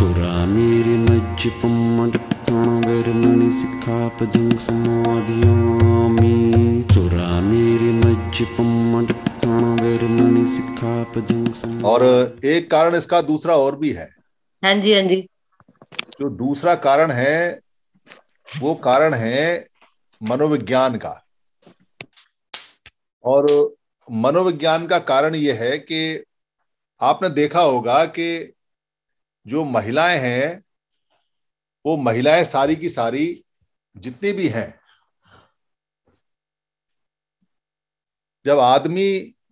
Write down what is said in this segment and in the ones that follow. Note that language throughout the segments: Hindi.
चोरा मेरे मज्ज पम्मण मणि सिखा पदंग समाधियामी चोरा मेरे मज्ज पम्मण मणि सिखा पदंग और एक कारण इसका दूसरा और भी है हां जी हां जी जो दूसरा कारण है वो कारण है मनोविज्ञान का और मनोविज्ञान का कारण यह है कि आपने देखा होगा कि जो महिलाएं हैं वो महिलाएं सारी की सारी जितनी भी हैं जब आदमी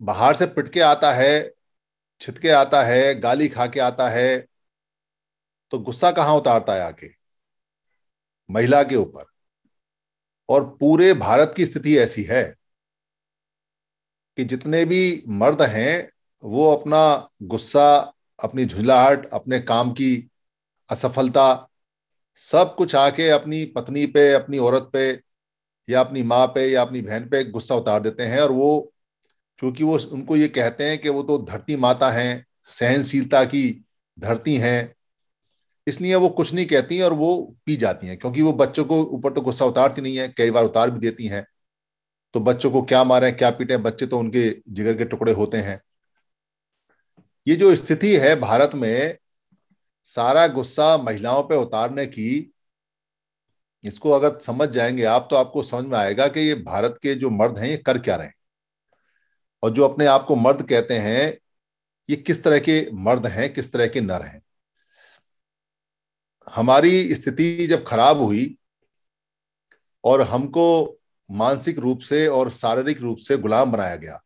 बाहर से पिटके आता है छिटके आता है गाली खा के आता है तो गुस्सा कहाँ उतारता है आके महिला के ऊपर और पूरे भारत की स्थिति ऐसी है कि जितने भी मर्द हैं वो अपना गुस्सा अपनी झुंझलाहट अपने काम की असफलता सब कुछ आके अपनी पत्नी पे अपनी औरत पे या अपनी माँ पे या अपनी बहन पे गुस्सा उतार देते हैं और वो क्योंकि वो उनको ये कहते हैं कि वो तो धरती माता हैं सहनशीलता की धरती हैं इसलिए वो कुछ नहीं कहती और वो पी जाती हैं क्योंकि वो बच्चों को ऊपर तो गुस्सा उतारती नहीं है कई बार उतार भी देती हैं तो बच्चों को क्या मारें क्या पीटें बच्चे तो उनके जिगर के टुकड़े होते हैं ये जो स्थिति है भारत में सारा गुस्सा महिलाओं पे उतारने की इसको अगर समझ जाएंगे आप तो आपको समझ में आएगा कि ये भारत के जो मर्द हैं ये कर क्या रहे हैं और जो अपने आप को मर्द कहते हैं ये किस तरह के मर्द हैं किस तरह के नर हैं हमारी स्थिति जब खराब हुई और हमको मानसिक रूप से और शारीरिक रूप से गुलाम बनाया गया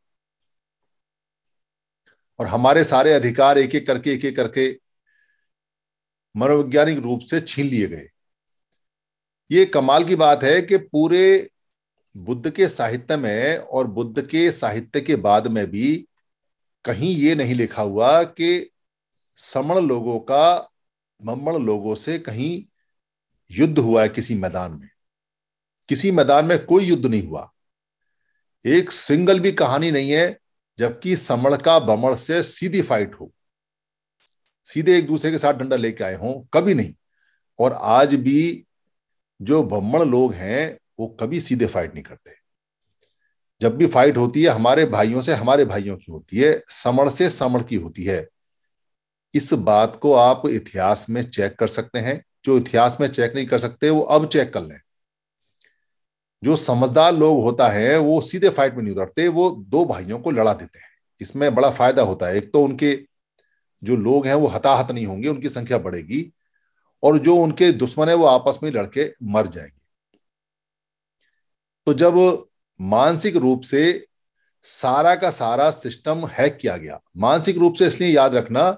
और हमारे सारे अधिकार एक एक करके एक एक करके मनोवैज्ञानिक रूप से छीन लिए गए ये कमाल की बात है कि पूरे बुद्ध के साहित्य में और बुद्ध के साहित्य के बाद में भी कहीं ये नहीं लिखा हुआ कि समण लोगों का मम्मण लोगों से कहीं युद्ध हुआ है किसी मैदान में किसी मैदान में कोई युद्ध नहीं हुआ एक सिंगल भी कहानी नहीं है जबकि का बमड़ से सीधी फाइट हो सीधे एक दूसरे के साथ डंडा लेके आए हों कभी नहीं और आज भी जो बम्मड़ लोग हैं वो कभी सीधे फाइट नहीं करते जब भी फाइट होती है हमारे भाइयों से हमारे भाइयों की होती है समण से समण की होती है इस बात को आप इतिहास में चेक कर सकते हैं जो इतिहास में चेक नहीं कर सकते वो अब चेक कर लें जो समझदार लोग होता है वो सीधे फाइट में नहीं उतरते वो दो भाइयों को लड़ा देते हैं इसमें बड़ा फायदा होता है एक तो उनके जो लोग हैं वो हताहत नहीं होंगे उनकी संख्या बढ़ेगी और जो उनके दुश्मन है वो आपस में लड़के मर जाएंगे तो जब मानसिक रूप से सारा का सारा सिस्टम हैक किया गया मानसिक रूप से इसलिए याद रखना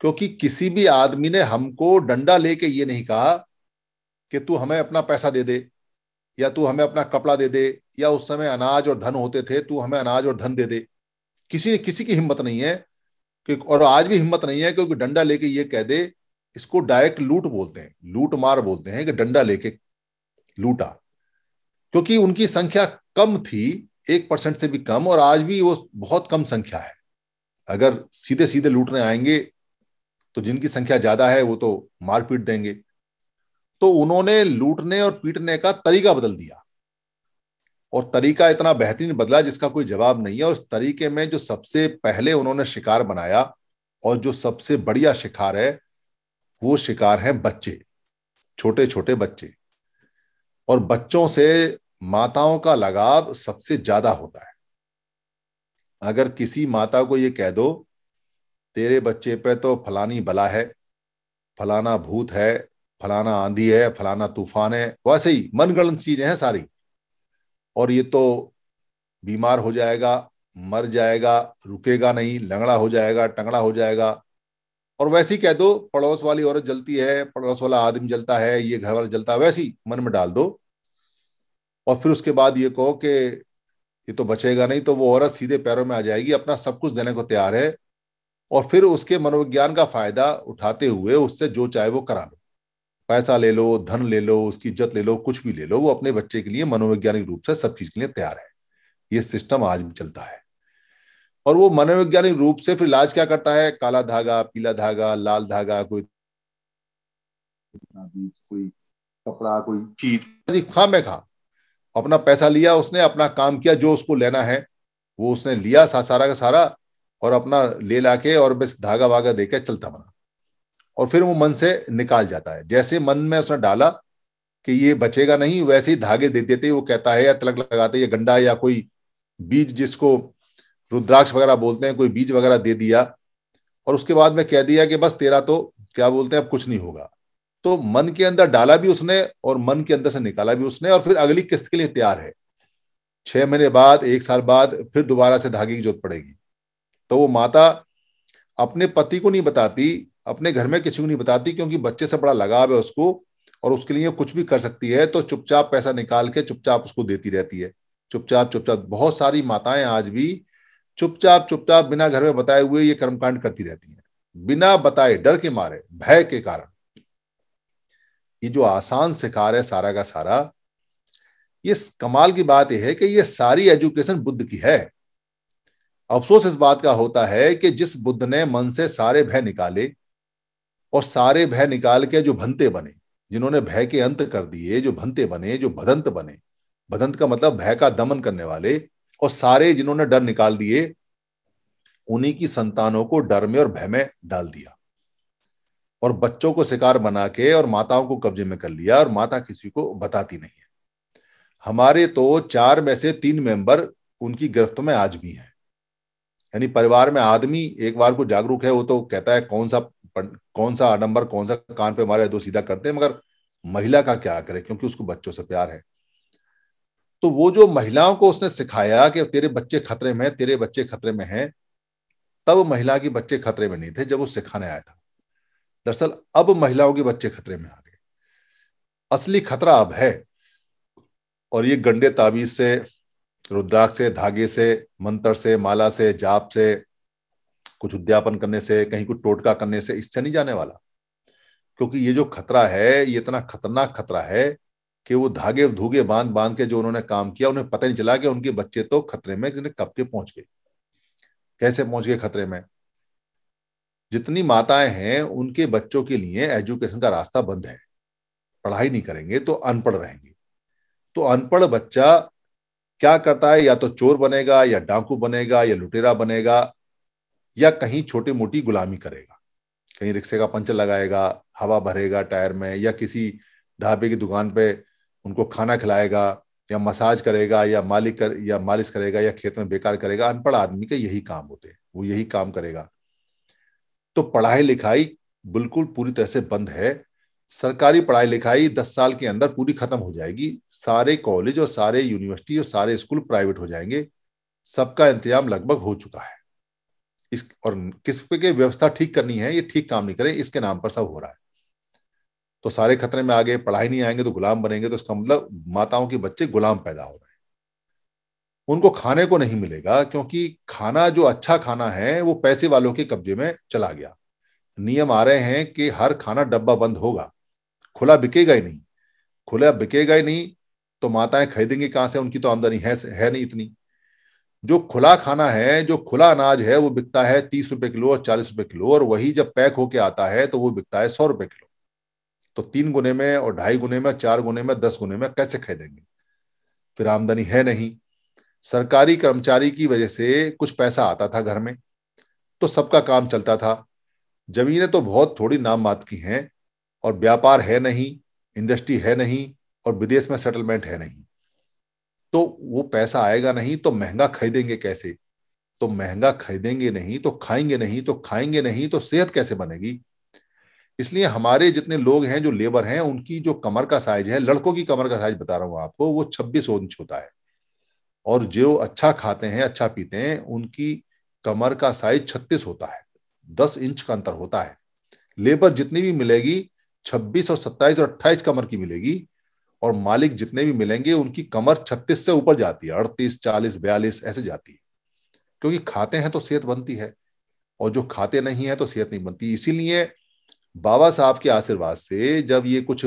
क्योंकि किसी भी आदमी ने हमको डंडा लेके ये नहीं कहा कि तू हमें अपना पैसा दे दे या तू हमें अपना कपड़ा दे दे या उस समय अनाज और धन होते थे तू हमें अनाज और धन दे दे किसी किसी की हिम्मत नहीं है कि और आज भी हिम्मत नहीं है क्योंकि डंडा लेके ये कह दे इसको डायरेक्ट लूट बोलते हैं लूट मार बोलते हैं कि डंडा लेके लूटा क्योंकि उनकी संख्या कम थी एक परसेंट से भी कम और आज भी वो बहुत कम संख्या है अगर सीधे सीधे लूटने आएंगे तो जिनकी संख्या ज्यादा है वो तो मारपीट देंगे तो उन्होंने लूटने और पीटने का तरीका बदल दिया और तरीका इतना बेहतरीन बदला जिसका कोई जवाब नहीं है और तरीके में जो सबसे पहले उन्होंने शिकार बनाया और जो सबसे बढ़िया शिकार है वो शिकार है बच्चे छोटे छोटे बच्चे और बच्चों से माताओं का लगाव सबसे ज्यादा होता है अगर किसी माता को ये कह दो तेरे बच्चे पे तो फलानी बला है फलाना भूत है फलाना आंधी है फलाना तूफान है वैसे ही मनगणन चीजें हैं सारी और ये तो बीमार हो जाएगा मर जाएगा रुकेगा नहीं लंगड़ा हो जाएगा टंगड़ा हो जाएगा और वैसे ही कह दो पड़ोस वाली औरत जलती है पड़ोस वाला आदमी जलता है ये घर वाला जलता है ही मन में डाल दो और फिर उसके बाद ये कहो कि ये तो बचेगा नहीं तो वो औरत सीधे पैरों में आ जाएगी अपना सब कुछ देने को तैयार है और फिर उसके मनोविज्ञान का फायदा उठाते हुए उससे जो चाहे वो करा लो पैसा ले लो धन ले लो उसकी इज्जत ले लो कुछ भी ले लो वो अपने बच्चे के लिए मनोवैज्ञानिक रूप से सब चीज के लिए तैयार है ये सिस्टम आज भी चलता है और वो मनोवैज्ञानिक रूप से फिर इलाज क्या करता है काला धागा पीला धागा लाल धागा कोई कोई कपड़ा कोई चीज खा में खा अपना पैसा लिया उसने अपना काम किया जो उसको लेना है वो उसने लिया सारा का सारा और अपना ले लाके और बस धागा वागा देकर चलता बना और फिर वो मन से निकाल जाता है जैसे मन में उसने डाला कि ये बचेगा नहीं वैसे ही धागे दे देते वो कहता है या तिलक लगाते या गंडा या कोई बीज जिसको रुद्राक्ष वगैरह बोलते हैं कोई बीज वगैरह दे दिया और उसके बाद में कह दिया कि बस तेरा तो क्या बोलते हैं अब कुछ नहीं होगा तो मन के अंदर डाला भी उसने और मन के अंदर से निकाला भी उसने और फिर अगली किस्त के लिए तैयार है छह महीने बाद एक साल बाद फिर दोबारा से धागे की जरूरत पड़ेगी तो वो माता अपने पति को नहीं बताती अपने घर में किसी को नहीं बताती क्योंकि बच्चे से बड़ा लगाव है उसको और उसके लिए कुछ भी कर सकती है तो चुपचाप पैसा निकाल के चुपचाप उसको देती रहती है चुपचाप चुपचाप बहुत सारी माताएं आज भी चुपचाप चुपचाप बिना घर में बताए हुए ये कर्मकांड करती रहती हैं बिना बताए डर के मारे भय के कारण ये जो आसान शिकार है सारा का सारा ये कमाल की बात यह है कि ये सारी एजुकेशन बुद्ध की है अफसोस इस बात का होता है कि जिस बुद्ध ने मन से सारे भय निकाले और सारे भय निकाल के जो भंते बने जिन्होंने भय के अंत कर दिए जो भंते बने जो भदंत बने भदंत का मतलब भय का दमन करने वाले और सारे जिन्होंने डर निकाल दिए उन्हीं की संतानों को डर में और भय में डाल दिया और बच्चों को शिकार बना के और माताओं को कब्जे में कर लिया और माता किसी को बताती नहीं है हमारे तो चार में से तीन मेंबर उनकी गिरफ्त में आज भी हैं यानी परिवार में आदमी एक बार को जागरूक है वो तो कहता है कौन सा कौन सा आडम्बर कौन सा कान पे मारे दो सीधा करते हैं मगर महिला का क्या करे क्योंकि उसको बच्चों से प्यार है तो वो जो महिलाओं को उसने सिखाया कि तेरे बच्चे खतरे में तेरे बच्चे खतरे में हैं तब महिला के बच्चे खतरे में नहीं थे जब वो सिखाने आया था दरअसल अब महिलाओं के बच्चे खतरे में आ गए असली खतरा अब है और ये गंडे ताबीज से रुद्राक्ष से धागे से मंत्र से माला से जाप से कुछ उद्यापन करने से कहीं कुछ टोटका करने से इससे नहीं जाने वाला क्योंकि ये जो खतरा है ये इतना खतरनाक खतरा है कि वो धागे धूगे बांध बांध के जो उन्होंने काम किया उन्हें पता नहीं चला कि उनके बच्चे तो खतरे में जिन्हें कब के पहुंच गए कैसे पहुंच गए खतरे में जितनी माताएं हैं उनके बच्चों के लिए एजुकेशन का रास्ता बंद है पढ़ाई नहीं करेंगे तो अनपढ़ रहेंगे तो अनपढ़ बच्चा क्या करता है या तो चोर बनेगा या डाकू बनेगा या लुटेरा बनेगा या कहीं छोटी मोटी गुलामी करेगा कहीं रिक्शे का पंचर लगाएगा हवा भरेगा टायर में या किसी ढाबे की दुकान पे उनको खाना खिलाएगा या मसाज करेगा या मालिक कर या मालिश करेगा या खेत में बेकार करेगा अनपढ़ आदमी के यही काम होते हैं वो यही काम करेगा तो पढ़ाई लिखाई बिल्कुल पूरी तरह से बंद है सरकारी पढ़ाई लिखाई दस साल के अंदर पूरी खत्म हो जाएगी सारे कॉलेज और सारे यूनिवर्सिटी और सारे स्कूल प्राइवेट हो जाएंगे सबका इंतजाम लगभग हो चुका है इस और किस पे की व्यवस्था ठीक करनी है ये ठीक काम नहीं करें इसके नाम पर सब हो रहा है तो सारे खतरे में आ गए पढ़ाई नहीं आएंगे तो गुलाम बनेंगे तो इसका मतलब माताओं के बच्चे गुलाम पैदा हो रहे हैं उनको खाने को नहीं मिलेगा क्योंकि खाना जो अच्छा खाना है वो पैसे वालों के कब्जे में चला गया नियम आ रहे हैं कि हर खाना डब्बा बंद होगा खुला बिकेगा ही नहीं खुला बिकेगा ही नहीं तो माताएं खरीदेंगी कहां से उनकी तो आमदनी है है नहीं इतनी जो खुला खाना है जो खुला अनाज है वो बिकता है तीस रुपए किलो और चालीस रुपए किलो और वही जब पैक होके आता है तो वो बिकता है सौ रुपए किलो तो तीन गुने में और ढाई गुने में चार गुने में दस गुने में कैसे खरीदेंगे फिर आमदनी है नहीं सरकारी कर्मचारी की वजह से कुछ पैसा आता था घर में तो सबका काम चलता था जमीनें तो बहुत थोड़ी नाम मात की हैं और व्यापार है नहीं इंडस्ट्री है नहीं और विदेश में सेटलमेंट है नहीं तो वो पैसा आएगा नहीं तो महंगा खरीदेंगे कैसे तो महंगा खरीदेंगे नहीं तो खाएंगे नहीं तो खाएंगे नहीं तो सेहत कैसे बनेगी इसलिए हमारे जितने लोग हैं जो लेबर हैं उनकी जो कमर का साइज है लड़कों की कमर का साइज बता रहा हूं आपको वो छब्बीस इंच होता है और जो अच्छा खाते हैं अच्छा पीते हैं उनकी कमर का साइज छत्तीस होता है दस इंच का अंतर होता है लेबर जितनी भी मिलेगी छब्बीस और सत्ताईस और अट्ठाईस कमर की मिलेगी और मालिक जितने भी मिलेंगे उनकी कमर छत्तीस से ऊपर जाती है अड़तीस चालीस बयालीस ऐसे जाती है क्योंकि खाते हैं तो सेहत बनती है और जो खाते नहीं है तो सेहत नहीं बनती इसीलिए बाबा साहब के आशीर्वाद से जब ये कुछ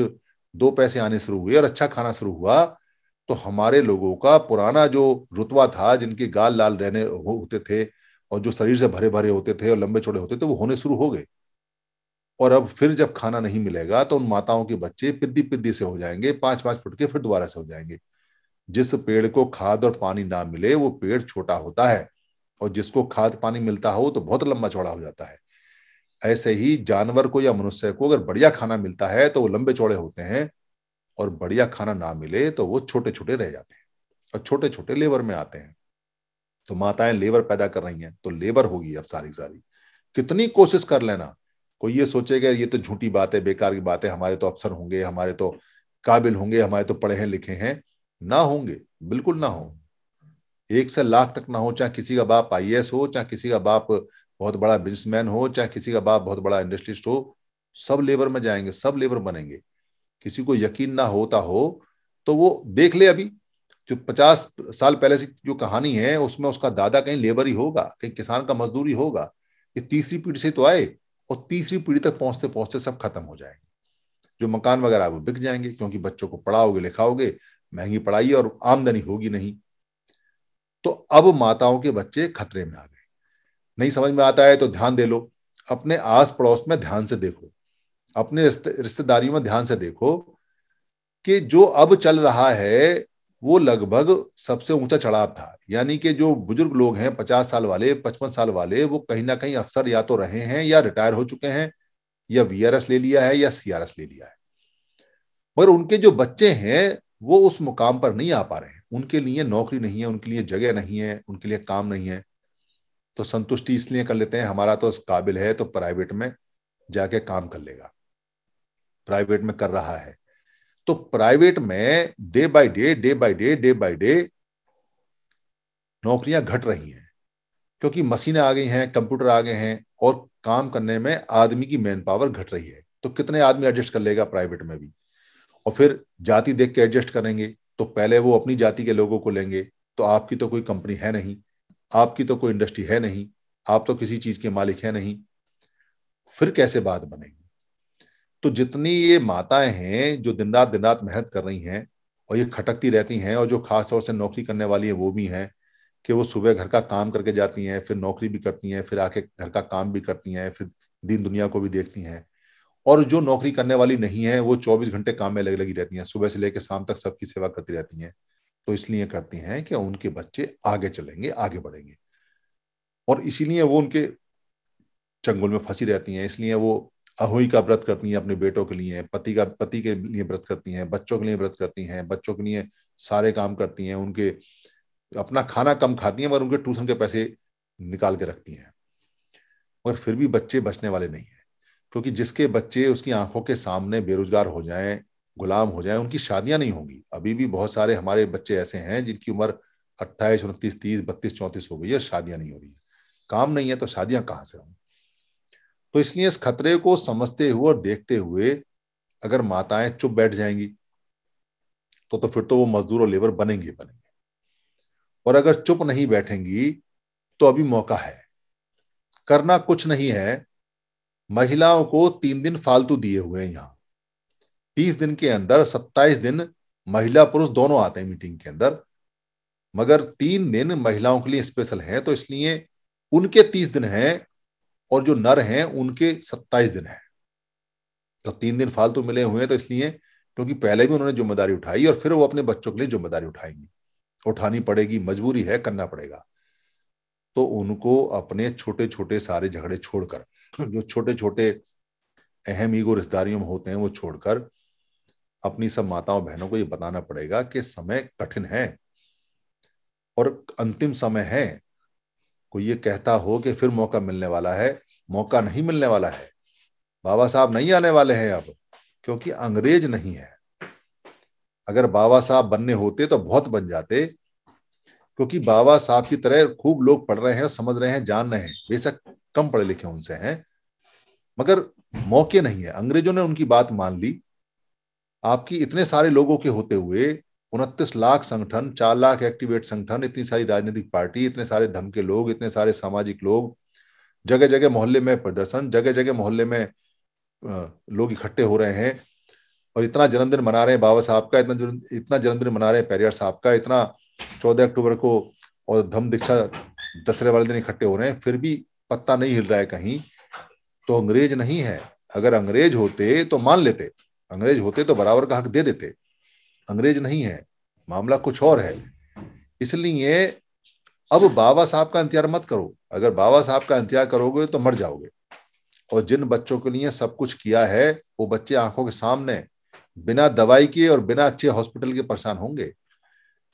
दो पैसे आने शुरू हुए और अच्छा खाना शुरू हुआ तो हमारे लोगों का पुराना जो रुतवा था जिनके गाल लाल रहने होते थे और जो शरीर से भरे भरे होते थे और लंबे चौड़े होते थे वो होने शुरू हो गए और अब फिर जब खाना नहीं मिलेगा तो उन माताओं के बच्चे पिद्दी पिद्दी से हो जाएंगे पांच पांच फुट के फिर दोबारा से हो जाएंगे जिस पेड़ को खाद और पानी ना मिले वो पेड़ छोटा होता है और जिसको खाद पानी मिलता हो तो बहुत लंबा चौड़ा हो जाता है ऐसे ही जानवर को या मनुष्य को अगर बढ़िया खाना मिलता है तो वो लंबे चौड़े होते हैं और बढ़िया खाना ना मिले तो वो छोटे छोटे रह जाते हैं और छोटे छोटे लेबर में आते हैं तो माताएं लेबर पैदा कर रही हैं तो लेबर होगी अब सारी सारी कितनी कोशिश कर लेना कोई ये सोचेगा ये तो झूठी बात है बेकार की बात है हमारे तो अफसर होंगे हमारे तो काबिल होंगे हमारे तो पढ़े हैं लिखे हैं ना होंगे बिल्कुल ना हो एक से लाख तक ना हो चाहे किसी का बाप आई हो चाहे किसी का बाप बहुत बड़ा बिजनेसमैन हो चाहे किसी का बाप बहुत बड़ा इंडस्ट्रिस्ट हो सब लेबर में जाएंगे सब लेबर बनेंगे किसी को यकीन ना होता हो तो वो देख ले अभी जो पचास साल पहले से जो कहानी है उसमें उसका दादा कहीं लेबर ही होगा कहीं किसान का मजदूर ही होगा ये तीसरी पीढ़ी से तो आए और तीसरी पीढ़ी तक पहुंचते पहुंचते सब खत्म हो जाएंगे जो मकान वगैरह वो बिक जाएंगे क्योंकि बच्चों को पढ़ाओगे लिखाओगे महंगी पढ़ाई और आमदनी होगी नहीं तो अब माताओं के बच्चे खतरे में आ गए नहीं समझ में आता है तो ध्यान दे लो अपने आस पड़ोस में ध्यान से देखो अपने रिश्तेदारियों में ध्यान से देखो कि जो अब चल रहा है वो लगभग सबसे ऊंचा चढ़ाव था यानी कि जो बुजुर्ग लोग हैं पचास साल वाले पचपन साल वाले वो कहीं ना कहीं अफसर या तो रहे हैं या रिटायर हो चुके हैं या वीआरएस ले लिया है या सीआरएस ले लिया है मगर उनके जो बच्चे हैं वो उस मुकाम पर नहीं आ पा रहे हैं उनके लिए नौकरी नहीं है उनके लिए जगह नहीं है उनके लिए काम नहीं है तो संतुष्टि इसलिए कर लेते हैं हमारा तो काबिल है तो प्राइवेट में जाके काम कर लेगा प्राइवेट में कर रहा है तो प्राइवेट में day by day day by day day by day नौकरियां घट रही हैं क्योंकि मशीनें आ गई हैं कंप्यूटर आ गए हैं और काम करने में आदमी की मैन पावर घट रही है तो कितने आदमी एडजस्ट कर लेगा प्राइवेट में भी और फिर जाति देख के एडजस्ट करेंगे तो पहले वो अपनी जाति के लोगों को लेंगे तो आपकी तो कोई कंपनी है नहीं आपकी तो कोई इंडस्ट्री है नहीं आप तो किसी चीज के मालिक है नहीं फिर कैसे बात बनेगी तो जितनी ये माताएं हैं जो दिन रात दिन रात मेहनत कर रही हैं और ये खटकती रहती हैं और जो खास तौर से नौकरी करने वाली है वो भी हैं कि वो सुबह घर का काम करके जाती हैं फिर नौकरी भी करती हैं फिर आके घर का काम भी करती हैं फिर दीन दुनिया को भी देखती हैं और जो नौकरी करने वाली नहीं है वो चौबीस घंटे काम में लग लगी रहती हैं सुबह से लेकर शाम तक सबकी सेवा करती रहती हैं तो इसलिए करती हैं कि उनके बच्चे आगे चलेंगे आगे बढ़ेंगे और इसीलिए वो उनके चंगुल में फंसी रहती हैं इसलिए वो अहोई का व्रत करती हैं अपने बेटों के लिए पति का पति के लिए व्रत करती हैं बच्चों के लिए व्रत करती हैं बच्चों के लिए सारे काम करती हैं उनके अपना खाना कम खाती हैं मगर उनके ट्यूशन के पैसे निकाल के रखती हैं मगर फिर भी बच्चे बचने वाले नहीं हैं क्योंकि जिसके बच्चे उसकी आंखों के सामने बेरोजगार हो जाए गुलाम हो जाए उनकी शादियां नहीं होंगी अभी भी बहुत सारे हमारे बच्चे ऐसे हैं जिनकी उम्र अट्ठाईस उनतीस तीस बत्तीस चौंतीस हो गई है शादियां नहीं हो रही काम नहीं है तो शादियां कहाँ से होंगी तो इसलिए इस खतरे को समझते हुए और देखते हुए अगर माताएं चुप बैठ जाएंगी तो तो फिर तो वो मजदूर और लेबर बनेंगे बनेंगे और अगर चुप नहीं बैठेंगी तो अभी मौका है करना कुछ नहीं है महिलाओं को तीन दिन फालतू दिए हुए हैं यहां तीस दिन के अंदर सत्ताईस दिन महिला पुरुष दोनों आते हैं मीटिंग के अंदर मगर तीन दिन महिलाओं के लिए स्पेशल है तो इसलिए उनके तीस दिन हैं और जो नर हैं उनके सत्ताईस दिन है तो तीन दिन फालतू मिले हुए हैं तो इसलिए क्योंकि पहले भी उन्होंने जिम्मेदारी उठाई और फिर वो अपने बच्चों के लिए जिम्मेदारी उठाएंगी उठानी पड़ेगी मजबूरी है करना पड़ेगा तो उनको अपने छोटे छोटे सारे झगड़े छोड़कर जो छोटे छोटे अहम ईगो रिश्तेदारियों में होते हैं वो छोड़कर अपनी सब माताओं बहनों को ये बताना पड़ेगा कि समय कठिन है और अंतिम समय है कोई ये कहता हो कि फिर मौका मिलने वाला है मौका नहीं मिलने वाला है बाबा साहब नहीं आने वाले हैं अब क्योंकि अंग्रेज नहीं है अगर बाबा साहब बनने होते तो बहुत बन जाते क्योंकि बाबा साहब की तरह खूब लोग पढ़ रहे हैं समझ रहे हैं जान रहे हैं बेशक कम पढ़े लिखे उनसे हैं मगर मौके नहीं है अंग्रेजों ने उनकी बात मान ली आपकी इतने सारे लोगों के होते हुए उनतीस लाख संगठन चार लाख एक्टिवेट संगठन इतनी सारी राजनीतिक पार्टी इतने सारे धम के लोग इतने सारे सामाजिक लोग जगह जगह मोहल्ले में प्रदर्शन जगह जगह मोहल्ले में लोग इकट्ठे हो रहे हैं और इतना जन्मदिन मना रहे हैं बाबा साहब का इतना इतना जन्मदिन मना रहे हैं पेरियर साहब का इतना चौदह अक्टूबर को और धम दीक्षा दशहरे वाले दिन इकट्ठे हो रहे हैं फिर भी पत्ता नहीं हिल रहा है कहीं तो अंग्रेज नहीं है अगर अंग्रेज होते तो मान लेते अंग्रेज होते तो बराबर का हक दे देते अंग्रेज नहीं है मामला कुछ और है इसलिए अब बाबा साहब का इंतजार मत करो अगर बाबा साहब का इंतजार करोगे तो मर जाओगे और जिन बच्चों के लिए सब कुछ किया है वो बच्चे आंखों के सामने बिना दवाई के और बिना अच्छे हॉस्पिटल के परेशान होंगे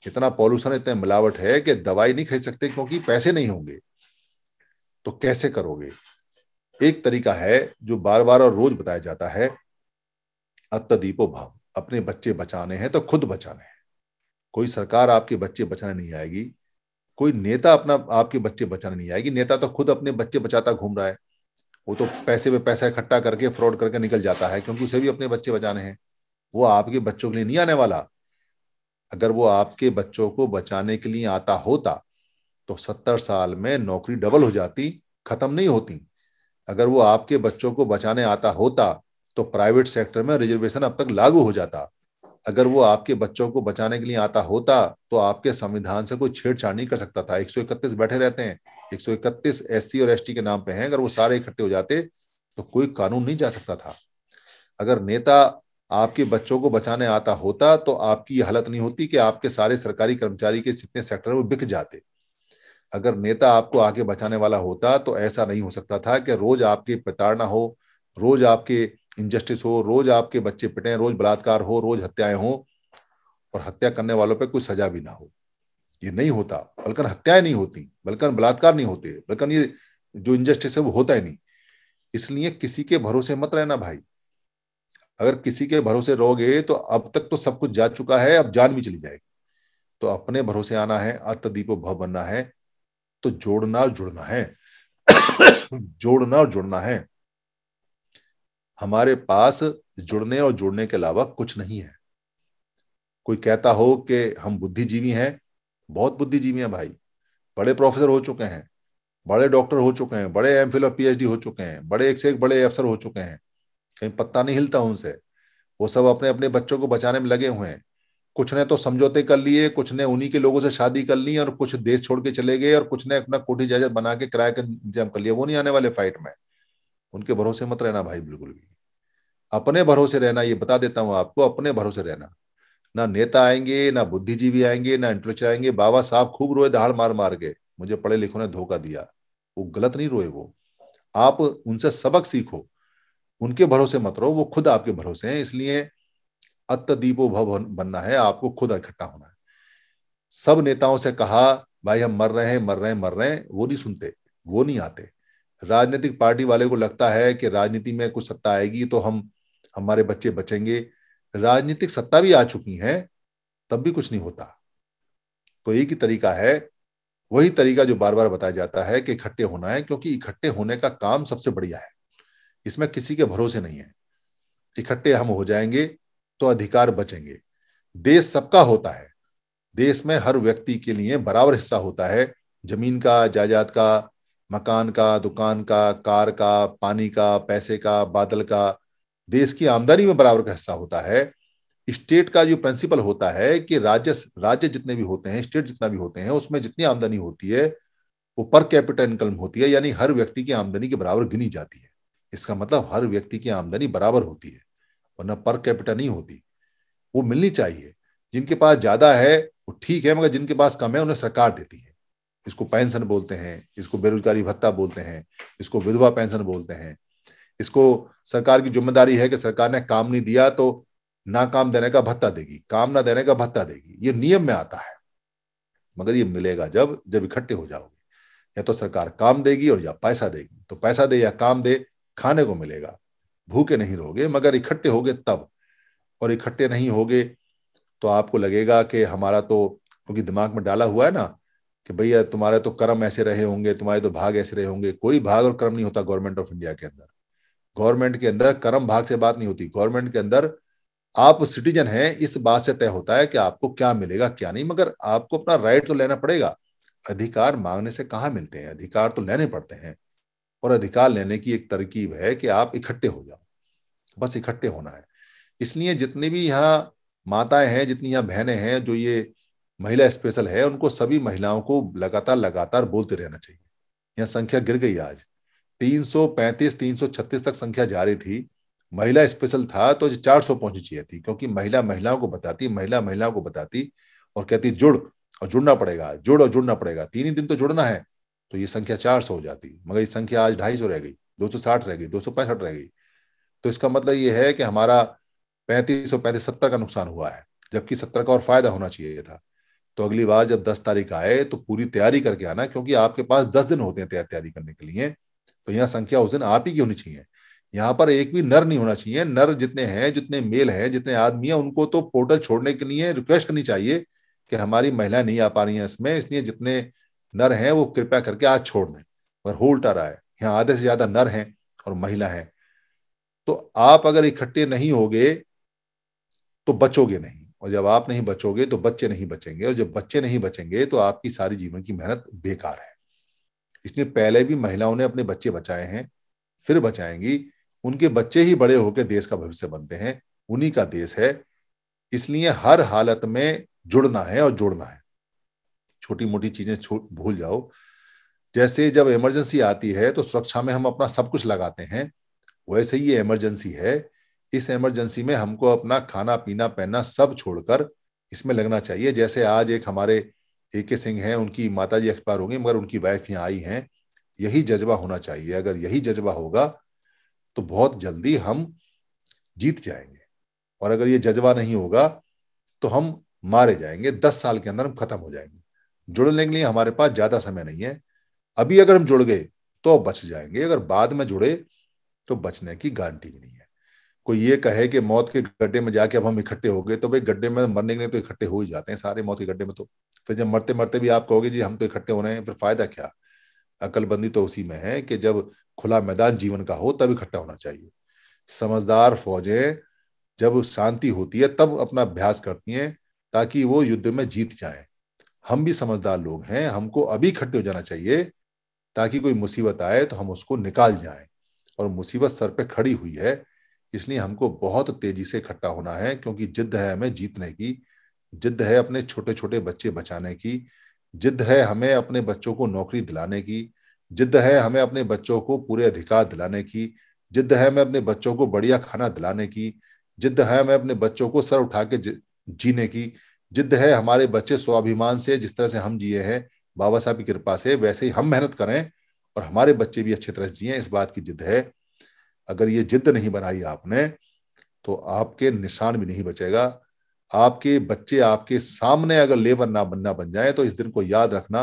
इतना पॉल्यूशन इतना मिलावट है कि दवाई नहीं खरीद सकते क्योंकि पैसे नहीं होंगे तो कैसे करोगे एक तरीका है जो बार बार और रोज बताया जाता है अत्यदीपो भाव अपने बच्चे बचाने हैं तो खुद बचाने हैं कोई सरकार आपके बच्चे बचाने नहीं आएगी कोई नेता अपना आपके बच्चे बचाने नहीं आएगी नेता तो खुद अपने बच्चे बचाता घूम रहा है वो तो पैसे पे पैसा इकट्ठा करके फ्रॉड करके निकल जाता है क्योंकि उसे भी अपने बच्चे बचाने हैं वो आपके बच्चों के लिए नहीं आने वाला अगर वो आपके बच्चों को बचाने के लिए आता होता तो सत्तर साल में नौकरी डबल हो जाती खत्म नहीं होती अगर वो आपके बच्चों को बचाने आता होता तो प्राइवेट सेक्टर में रिजर्वेशन अब तक लागू हो जाता अगर वो आपके बच्चों को बचाने के लिए आता होता तो आपके संविधान से कोई छेड़छाड़ नहीं कर सकता था 131 बैठे रहते हैं 131 एससी और एसटी के नाम पे हैं अगर वो सारे इकट्ठे हो जाते तो कोई कानून नहीं जा सकता था अगर नेता आपके बच्चों को बचाने आता होता तो आपकी ये हालत नहीं होती कि आपके सारे सरकारी कर्मचारी के जितने सेक्टर वो बिक जाते अगर नेता आपको आगे बचाने वाला होता तो ऐसा नहीं हो सकता था कि रोज आपकी प्रताड़ना हो रोज आपके इनजस्टिस हो रोज आपके बच्चे पिटे रोज बलात्कार हो रोज हत्याएं हो और हत्या करने वालों पर कोई सजा भी ना हो ये नहीं होता बल्कि हत्याएं नहीं होती बल्कि बलात्कार नहीं होते बल्कि ये जो इनजस्टिस है वो होता ही नहीं इसलिए किसी के भरोसे मत रहना भाई अगर किसी के भरोसे रहोगे तो अब तक तो सब कुछ जा चुका है अब जान भी चली जाएगी तो अपने भरोसे आना है अतदीप भव बनना है तो जोड़ना और जुड़ना है जोड़ना और जुड़ना है हमारे पास जुड़ने और जुड़ने के अलावा कुछ नहीं है कोई कहता हो कि हम बुद्धिजीवी हैं बहुत बुद्धिजीवी हैं भाई बड़े प्रोफेसर हो चुके हैं बड़े डॉक्टर हो चुके हैं बड़े एम और पीएचडी हो चुके हैं बड़े एक से एक बड़े अफसर हो चुके हैं कहीं पत्ता नहीं हिलता उनसे वो सब अपने अपने बच्चों को बचाने में लगे हुए हैं कुछ ने तो समझौते कर लिए कुछ ने उन्हीं के लोगों से शादी कर ली और कुछ देश छोड़ के चले गए और कुछ ने अपना कोठी जायजा बना के किराए का इंतजाम कर लिया वो नहीं आने वाले फाइट में उनके भरोसे मत रहना भाई बिल्कुल भी अपने भरोसे रहना ये बता देता हूँ आपको अपने भरोसे रहना ना नेता आएंगे ना बुद्धिजीवी आएंगे ना इंटेलेक्चुअल आएंगे बाबा साहब खूब रोए दहाड़ मार मार के मुझे पढ़े लिखों ने धोखा दिया वो गलत नहीं रोए वो आप उनसे सबक सीखो उनके भरोसे मत रहो वो खुद आपके भरोसे हैं इसलिए अत्यदीपो भव बनना है आपको खुद इकट्ठा होना है सब नेताओं से कहा भाई हम मर रहे हैं मर रहे हैं मर रहे हैं वो नहीं सुनते वो नहीं आते राजनीतिक पार्टी वाले को लगता है कि राजनीति में कुछ सत्ता आएगी तो हम हमारे बच्चे बचेंगे राजनीतिक सत्ता भी आ चुकी है तब भी कुछ नहीं होता तो एक ही तरीका है वही तरीका जो बार बार बताया जाता है कि इकट्ठे होना है क्योंकि इकट्ठे होने का काम सबसे बढ़िया है इसमें किसी के भरोसे नहीं है इकट्ठे हम हो जाएंगे तो अधिकार बचेंगे देश सबका होता है देश में हर व्यक्ति के लिए बराबर हिस्सा होता है जमीन का जायदाद का मकान का दुकान का कार का पानी का पैसे का बादल का देश की आमदनी में बराबर का हिस्सा होता है स्टेट का जो प्रिंसिपल होता है कि राज्य राज्य जितने भी होते हैं स्टेट जितना भी होते हैं उसमें जितनी आमदनी होती है वो पर कैपिटल इनकम होती है यानी हर व्यक्ति की आमदनी के बराबर गिनी जाती है इसका मतलब हर व्यक्ति की आमदनी बराबर होती है वरना पर कैपिटल नहीं होती वो मिलनी चाहिए जिनके पास ज्यादा है वो ठीक है मगर जिनके पास कम है उन्हें सरकार देती है इसको पेंशन बोलते हैं इसको बेरोजगारी भत्ता बोलते हैं इसको विधवा पेंशन बोलते हैं इसको सरकार की जिम्मेदारी है कि सरकार ने काम नहीं दिया तो ना काम देने का भत्ता देगी काम ना देने का भत्ता देगी ये नियम में आता है मगर ये मिलेगा जब जब इकट्ठे हो जाओगे या तो सरकार काम देगी और या पैसा देगी तो पैसा दे या काम दे खाने को मिलेगा भूखे नहीं रहोगे मगर इकट्ठे होगे तब और इकट्ठे नहीं होगे तो आपको लगेगा कि हमारा तो क्योंकि दिमाग में डाला हुआ है ना कि भैया तुम्हारे तो कर्म ऐसे रहे होंगे तुम्हारे तो भाग ऐसे रहे होंगे कोई भाग और कर्म नहीं होता गवर्नमेंट ऑफ इंडिया के अंदर गवर्नमेंट के अंदर कर्म भाग से बात नहीं होती गवर्नमेंट के अंदर आप सिटीजन हैं इस बात से तय होता है कि आपको क्या मिलेगा क्या नहीं मगर आपको अपना राइट तो लेना पड़ेगा अधिकार मांगने से कहाँ मिलते हैं अधिकार तो लेने पड़ते हैं और अधिकार लेने की एक तरकीब है कि आप इकट्ठे हो जाओ बस इकट्ठे होना है इसलिए जितनी भी यहाँ माताएं हैं जितनी यहाँ बहनें हैं जो ये महिला स्पेशल है उनको सभी महिलाओं को लगातार लगातार बोलते रहना चाहिए यह संख्या गिर गई आज 335 336 तक संख्या जा रही थी महिला स्पेशल था तो चार सौ पहुंची चाहिए थी क्योंकि महिला महिलाओं को बताती महिला महिलाओं को बताती और कहती जुड़ और जुड़ना पड़ेगा जुड़ और जुड़ना पड़ेगा तीन ही दिन तो जुड़ना है तो ये संख्या चार सौ हो जाती मगर ये संख्या आज ढाई सौ रह गई दो सौ साठ रह गई दो सौ पैंसठ रह गई तो इसका मतलब ये है कि हमारा पैंतीस सौ पैंतीस सत्तर का नुकसान हुआ है जबकि सत्तर का और फायदा होना चाहिए था तो अगली बार जब दस तारीख आए तो पूरी तैयारी करके आना क्योंकि आपके पास दस दिन होते हैं तैयारी करने के लिए तो यहाँ संख्या उस दिन आप ही की होनी चाहिए यहाँ पर एक भी नर नहीं होना चाहिए नर जितने हैं जितने मेल हैं जितने आदमी हैं उनको तो पोर्टल छोड़ने के लिए रिक्वेस्ट करनी चाहिए कि हमारी महिलाएं नहीं आ पा रही हैं इसमें इसलिए जितने नर हैं वो कृपया करके आज छोड़ दें मगर हो उल्टा रहा है यहाँ आधे से ज्यादा नर हैं और महिला हैं तो आप अगर इकट्ठे नहीं होगे तो बचोगे नहीं और जब आप नहीं बचोगे तो बच्चे नहीं बचेंगे और जब बच्चे नहीं बचेंगे तो आपकी सारी जीवन की मेहनत बेकार है इसलिए पहले भी महिलाओं ने अपने बच्चे बचाए हैं फिर बचाएंगी उनके बच्चे ही बड़े होकर देश का भविष्य बनते हैं उन्हीं का देश है इसलिए हर हालत में जुड़ना है और जोड़ना है छोटी मोटी चीजें भूल जाओ जैसे जब इमरजेंसी आती है तो सुरक्षा में हम अपना सब कुछ लगाते हैं वैसे ही ये इमरजेंसी है इस इमरजेंसी में हमको अपना खाना पीना पहनना सब छोड़कर इसमें लगना चाहिए जैसे आज एक हमारे ए के सिंह हैं उनकी माता जी एक्सपायर होंगी मगर उनकी वाइफ यहाँ आई हैं यही जज्बा होना चाहिए अगर यही जज्बा होगा तो बहुत जल्दी हम जीत जाएंगे और अगर ये जज्बा नहीं होगा तो हम मारे जाएंगे दस साल के अंदर हम खत्म हो जाएंगे जुड़ने के लिए हमारे पास ज्यादा समय नहीं है अभी अगर हम जुड़ गए तो बच जाएंगे अगर बाद में जुड़े तो बचने की गारंटी भी नहीं है कोई ये कहे कि मौत के गड्ढे में जाके अब हम इकट्ठे हो गए तो भाई गड्ढे में मरने के लिए तो इकट्ठे हो ही जाते हैं सारे मौत के गड्ढे में तो फिर जब मरते मरते भी आप कहोगे जी हम तो इकट्ठे हो रहे हैं फिर फायदा क्या अकलबंदी तो उसी में है कि जब खुला मैदान जीवन का हो तब इकट्ठा होना चाहिए समझदार फौजें जब शांति होती है तब अपना अभ्यास करती हैं ताकि वो युद्ध में जीत जाए हम भी समझदार लोग हैं हमको अभी इकट्ठे हो जाना चाहिए ताकि कोई मुसीबत आए तो हम उसको निकाल जाए और मुसीबत सर पे खड़ी हुई है इसलिए हमको बहुत तेजी से इकट्ठा होना है क्योंकि जिद है हमें जीतने की जिद है अपने छोटे छोटे बच्चे बचाने की जिद है हमें अपने बच्चों को नौकरी दिलाने की जिद है हमें अपने बच्चों को पूरे अधिकार दिलाने की जिद है हमें अपने बच्चों को बढ़िया खाना दिलाने की जिद है हमें अपने बच्चों को सर उठा के जीने की जिद है हमारे बच्चे स्वाभिमान से जिस तरह से हम जिए हैं बाबा साहब की कृपा से वैसे ही हम मेहनत करें और हमारे बच्चे भी अच्छी तरह जिए इस बात की जिद है अगर ये जिद नहीं बनाई आपने तो आपके निशान भी नहीं बचेगा आपके बच्चे आपके सामने अगर लेबर ना बनना बन जाए तो इस दिन को याद रखना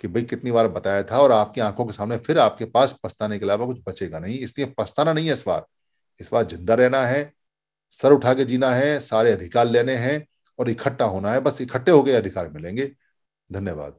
कि भाई कितनी बार बताया था और आपकी आंखों के सामने फिर आपके पास पछताने के अलावा कुछ बचेगा नहीं इसलिए पछताना नहीं है इस बार इस बार जिंदा रहना है सर उठा के जीना है सारे अधिकार लेने हैं और इकट्ठा होना है बस इकट्ठे हो गए अधिकार मिलेंगे धन्यवाद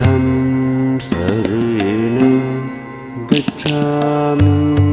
तं सरेणं गच्छामि